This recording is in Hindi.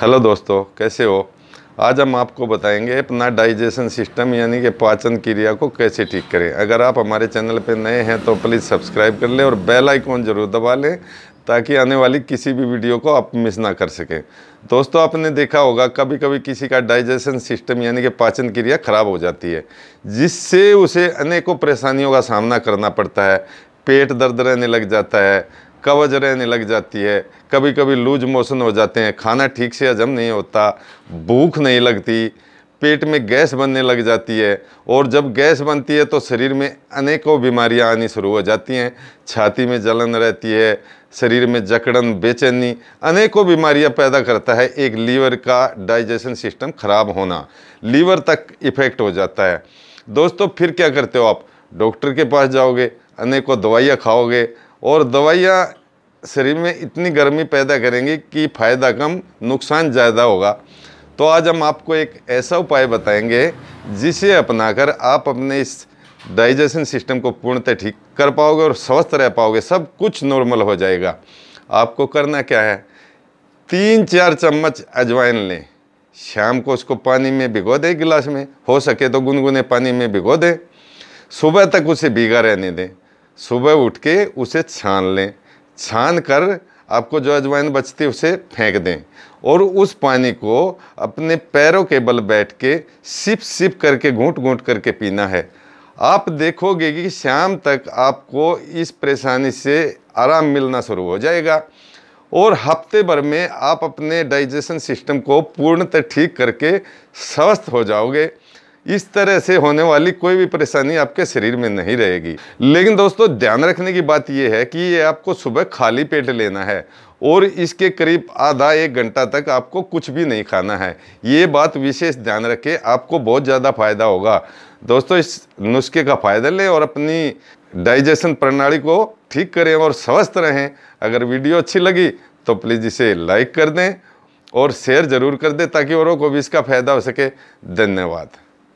हेलो दोस्तों कैसे हो आज हम आपको बताएंगे अपना डाइजेशन सिस्टम यानी कि पाचन क्रिया को कैसे ठीक करें अगर आप हमारे चैनल पर नए हैं तो प्लीज़ सब्सक्राइब कर लें और बेल आइकॉन ज़रूर दबा लें ताकि आने वाली किसी भी वीडियो को आप मिस ना कर सकें दोस्तों आपने देखा होगा कभी कभी किसी का डाइजेशन सिस्टम यानी कि पाचन क्रिया ख़राब हो जाती है जिससे उसे अनेकों परेशानियों का सामना करना पड़ता है पेट दर्द रहने लग जाता है कवज रहने लग जाती है कभी कभी लूज मोशन हो जाते हैं खाना ठीक से हजम नहीं होता भूख नहीं लगती पेट में गैस बनने लग जाती है और जब गैस बनती है तो शरीर में अनेकों बीमारियां आनी शुरू हो जाती हैं छाती में जलन रहती है शरीर में जकड़न बेचैनी अनेकों बीमारियां पैदा करता है एक लीवर का डाइजेशन सिस्टम खराब होना लीवर तक इफ़ेक्ट हो जाता है दोस्तों फिर क्या करते हो आप डॉक्टर के पास जाओगे अनेकों दवाइयाँ खाओगे और दवाइयाँ शरीर में इतनी गर्मी पैदा करेंगी कि फ़ायदा कम नुकसान ज़्यादा होगा तो आज हम आपको एक ऐसा उपाय बताएंगे जिसे अपनाकर आप अपने इस डाइजेशन सिस्टम को पूर्णतः ठीक कर पाओगे और स्वस्थ रह पाओगे सब कुछ नॉर्मल हो जाएगा आपको करना क्या है तीन चार चम्मच अजवाइन लें शाम को उसको पानी में भिगो दें गिलास में हो सके तो गुनगुने पानी में भिगो दें सुबह तक उसे भीगा रहने दें सुबह उठ के उसे छान लें छान कर आपको जो अजवाइन बचती है उसे फेंक दें और उस पानी को अपने पैरों के बल बैठ के सिप सिप करके घूट घूट करके पीना है आप देखोगे कि शाम तक आपको इस परेशानी से आराम मिलना शुरू हो जाएगा और हफ्ते भर में आप अपने डाइजेशन सिस्टम को पूर्णतः ठीक करके स्वस्थ हो जाओगे इस तरह से होने वाली कोई भी परेशानी आपके शरीर में नहीं रहेगी लेकिन दोस्तों ध्यान रखने की बात यह है कि ये आपको सुबह खाली पेट लेना है और इसके करीब आधा एक घंटा तक आपको कुछ भी नहीं खाना है ये बात विशेष ध्यान रखें आपको बहुत ज़्यादा फायदा होगा दोस्तों इस नुस्खे का फ़ायदा लें और अपनी डाइजेशन प्रणाली को ठीक करें और स्वस्थ रहें अगर वीडियो अच्छी लगी तो प्लीज़ इसे लाइक कर दें और शेयर ज़रूर कर दें ताकि औरों को भी इसका फ़ायदा हो सके धन्यवाद